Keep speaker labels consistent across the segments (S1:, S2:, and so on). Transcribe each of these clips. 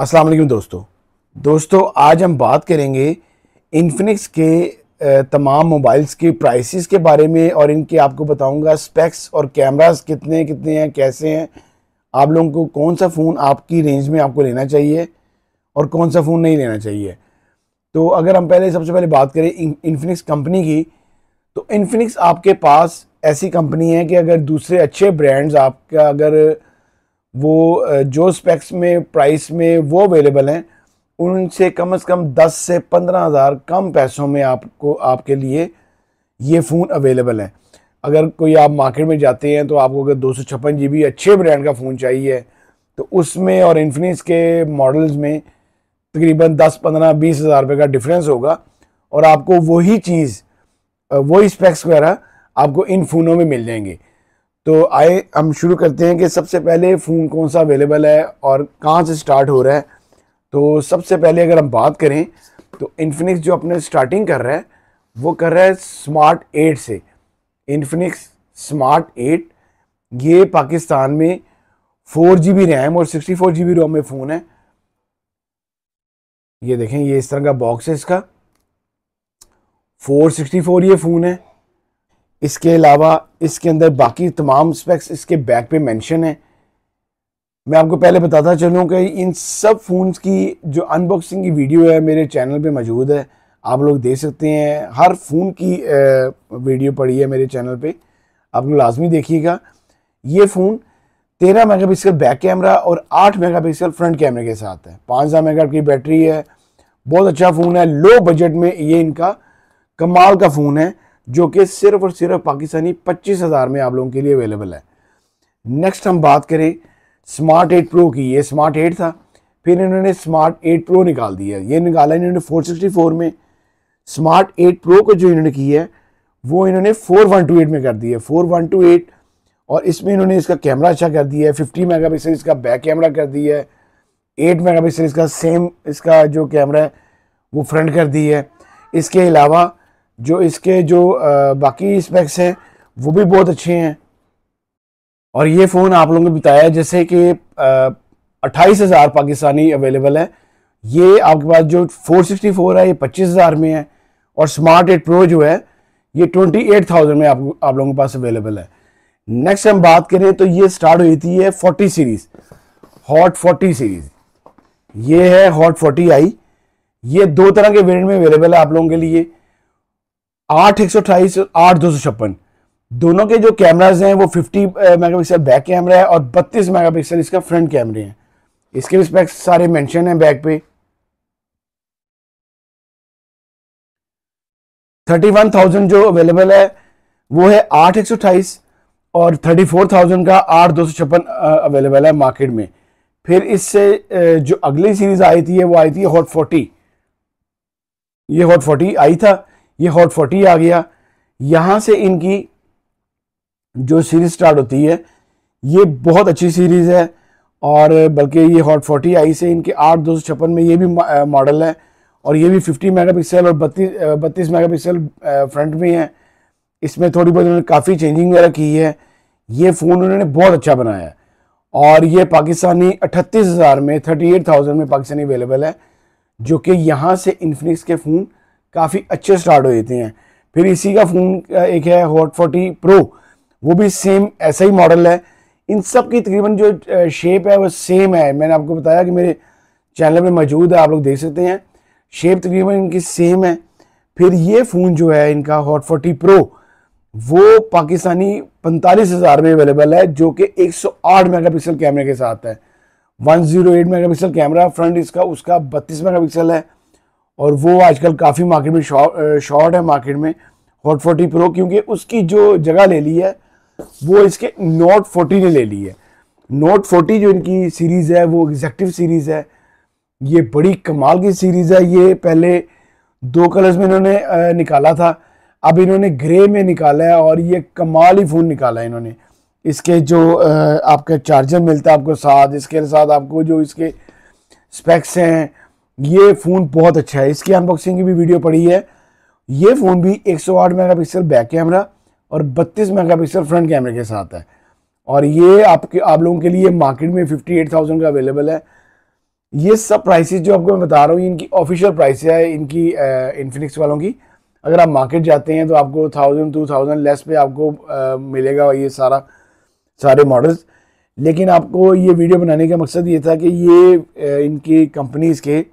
S1: अस्सलाम वालेकुम दोस्तों दोस्तों आज हम बात करेंगे इन्फिनिक्स के तमाम मोबाइल्स की प्राइसेस के बारे में और इनके आपको बताऊंगा स्पेक्स और कैमरास कितने कितने हैं कैसे हैं आप लोगों को कौन सा फ़ोन आपकी रेंज में आपको लेना चाहिए और कौन सा फ़ोन नहीं लेना चाहिए तो अगर हम पहले सबसे पहले बात करें इन्फिनिक्स कंपनी की तो इन्फिनिक्स आपके पास ऐसी कंपनी है कि अगर दूसरे अच्छे ब्रांड्स आपका अगर वो जो स्पेक्स में प्राइस में वो अवेलेबल हैं उनसे कम से कम दस से पंद्रह हज़ार कम पैसों में आपको आपके लिए ये फ़ोन अवेलेबल है अगर कोई आप मार्केट में जाते हैं तो आपको अगर दो सौ छप्पन जी बी अच्छे ब्रांड का फ़ोन चाहिए तो उसमें और इन्फिनिक्स के मॉडल्स में तकरीबन दस पंद्रह बीस हज़ार रुपये का डिफरेंस होगा और आपको वही चीज़ वही स्पेक्स वगैरह आपको इन फ़ोनों में मिल जाएंगे तो आए हम शुरू करते हैं कि सबसे पहले फ़ोन कौन सा अवेलेबल है और कहाँ से स्टार्ट हो रहा है तो सबसे पहले अगर हम बात करें तो इन्फिनिक्स जो अपने स्टार्टिंग कर रहा है वो कर रहा है स्मार्ट एट से इन्फिनिक्स स्मार्ट एट ये पाकिस्तान में फोर जी बी रैम और sixty four G B ROM में फ़ोन है ये देखें ये इस तरह का बॉक्स है इसका फोर सिक्सटी फोर ये फ़ोन है इसके अलावा इसके अंदर बाकी तमाम स्पेक्स इसके बैक पे मेंशन है मैं आपको पहले बताता चलूँ कि इन सब फ़ोन्स की जो अनबॉक्सिंग की वीडियो है मेरे चैनल पे मौजूद है आप लोग देख सकते हैं हर फ़ोन की वीडियो पड़ी है मेरे चैनल पे आप लोग लाजमी देखिएगा ये फ़ोन तेरह मेगापिक्सल बैक कैमरा और आठ मेगापिक्सल फ्रंट कैमरे के साथ है पाँच हज़ार मेगा की बैटरी है बहुत अच्छा फ़ोन है लो बजट में ये इनका कमाल का फ़ोन है जो कि सिर्फ और सिर्फ पाकिस्तानी पच्चीस हज़ार में आप लोगों के लिए अवेलेबल है नेक्स्ट हम बात करें स्मार्ट एट प्रो की ये स्मार्ट एट था फिर इन्होंने स्मार्ट एट प्रो निकाल दिया ये निकाला इन्होंने 464 में स्मार्ट एट प्रो को जो इन्होंने की है वो इन्होंने 4128 में कर दिया 4128 और इसमें इन्होंने इसका कैमरा अच्छा कर दिया है फिफ्टी पिक्सल इसका बैक कैमरा कर दिया है एट पिक्सल इसका सेम इसका जो कैमरा है वो फ्रंट कर दी है इसके अलावा जो इसके जो बाकी स्पेक्स हैं वो भी बहुत अच्छे हैं और ये फ़ोन आप लोगों ने बताया जैसे कि अट्ठाईस हज़ार पाकिस्तानी अवेलेबल है ये आपके पास जो 464 है ये पच्चीस हज़ार में है और स्मार्ट एट प्रो जो है ये ट्वेंटी एट थाउजेंड में आप आप लोगों के पास अवेलेबल है नेक्स्ट हम बात करें तो ये स्टार्ट हुई थी ये forty series hot forty series ये है हॉट फोर्टी आई ये दो तरह के वेरिएंट में अवेलेबल है आप लोगों के लिए आठ एक सौ अट्ठाईस आठ दो सौ छप्पन दोनों के जो कैमराज हैं वो मेगा मेगापिक्सल बैक कैमरा है और मेगा मेगापिक्सल इसका फ्रंट कैमरे हैं इसके भी स्पेक्स सारे मेंशन हैं बैक पे थाउजेंड जो अवेलेबल है वो है आठ एक सौ अट्ठाईस और थर्टी फोर थाउजेंड का आठ दो सौ छप्पन अवेलेबल है मार्केट में फिर इससे जो अगली सीरीज आई थी है वो आई थी हॉट फोर्टी ये हॉट फोर्टी आई था ये हॉट फोर्टी आ गया यहाँ से इनकी जो सीरीज स्टार्ट होती है ये बहुत अच्छी सीरीज़ है और बल्कि ये हॉट फोर्टी आई से इनके आठ दो सौ छप्पन में ये भी मॉडल है और ये भी फिफ्टी मेगा पिक्सल और बत्तीस बत्तीस मेगा पिक्सल फ्रंट में है इसमें थोड़ी बहुत उन्होंने काफ़ी चेंजिंग वगैरह की है ये फ़ोन उन्होंने बहुत अच्छा बनाया है और ये पाकिस्तानी अट्ठतीस हज़ार में थर्टी एट थाउजेंड में पाकिस्तानी अवेलेबल है जो कि यहाँ से इन्फिनिक्स के फ़ोन काफ़ी अच्छे स्टार्ट हो जाते हैं फिर इसी का फ़ोन एक है हॉट फोर्टी प्रो वो भी सेम ऐसा ही मॉडल है इन सब की तकरीबन जो शेप है वो सेम है मैंने आपको बताया कि मेरे चैनल में मौजूद है आप लोग देख सकते हैं शेप तकरीबन इनकी सेम है फिर ये फ़ोन जो है इनका हॉट फोर्टी प्रो वो पाकिस्तानी पैंतालीस हज़ार में अवेलेबल है जो कि 108 मेगापिक्सल कैमरे के साथ है 108 मेगापिक्सल कैमरा फ्रंट इसका उसका बत्तीस मेगापिक्सल है और वो आजकल काफ़ी मार्केट में शॉर्ट है मार्केट में हॉट फोर्टी प्रो क्योंकि उसकी जो जगह ले ली है वो इसके नोट फोर्टी ने ले ली है नोट फोर्टी जो इनकी सीरीज़ है वो एग्जैक्टिव सीरीज़ है ये बड़ी कमाल की सीरीज़ है ये पहले दो कलर्स में इन्होंने निकाला था अब इन्होंने ग्रे में निकाला है और ये कमाल ही फ़ोन निकाला है इन्होंने इसके जो आपका चार्जर मिलता है आपको साथ इसके साथ आपको जो इसके स्पेक्स हैं ये फ़ोन बहुत अच्छा है इसकी अनबॉक्सिंग की भी वीडियो पड़ी है ये फ़ोन भी 108 मेगापिक्सल बैक कैमरा और 32 मेगापिक्सल फ्रंट कैमरे के साथ है और ये आपके आप लोगों के लिए मार्केट में 58,000 का अवेलेबल है ये सब प्राइसेस जो आपको मैं बता रहा हूँ इनकी ऑफिशियल प्राइस है इनकी इन्फिनिक्स वालों की अगर आप मार्केट जाते हैं तो आपको थाउजेंड टू थाउजेंड लेस पे आपको आ, मिलेगा ये सारा सारे मॉडल्स लेकिन आपको ये वीडियो बनाने का मकसद ये था कि ये इनकी कंपनीज़ के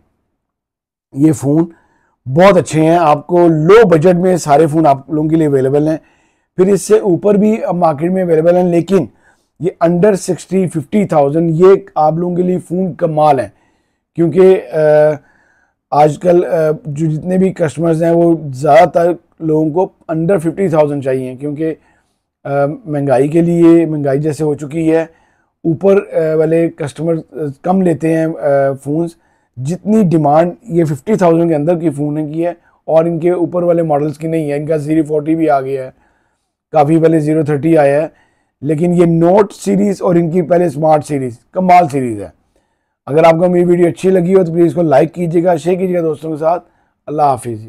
S1: ये फ़ोन बहुत अच्छे हैं आपको लो बजट में सारे फ़ोन आप लोगों के लिए अवेलेबल हैं फिर इससे ऊपर भी अब मार्केट में अवेलेबल हैं लेकिन ये अंडर सिक्सटी फिफ्टी थाउजेंड ये आप लोगों के लिए फ़ोन कमाल है क्योंकि आजकल जो जितने भी कस्टमर्स हैं वो ज़्यादातर लोगों को अंडर फिफ्टी थाउजेंड चाहिए क्योंकि महंगाई के लिए महंगाई जैसे हो चुकी है ऊपर वाले कस्टमर कम लेते हैं फ़ोन्स जितनी डिमांड ये फिफ्टी थाउजेंड के अंदर की फ़ोन की है और इनके ऊपर वाले मॉडल्स की नहीं है इनका जीरो फोर्टी भी आ गया है काफ़ी पहले जीरो थर्टी आया है लेकिन ये नोट सीरीज़ और इनकी पहले स्मार्ट सीरीज़ कमाल सीरीज़ है अगर आपको मेरी वीडियो अच्छी लगी हो तो प्लीज़ इसको लाइक कीजिएगा शेयर कीजिएगा दोस्तों के साथ अल्लाह हाफिज़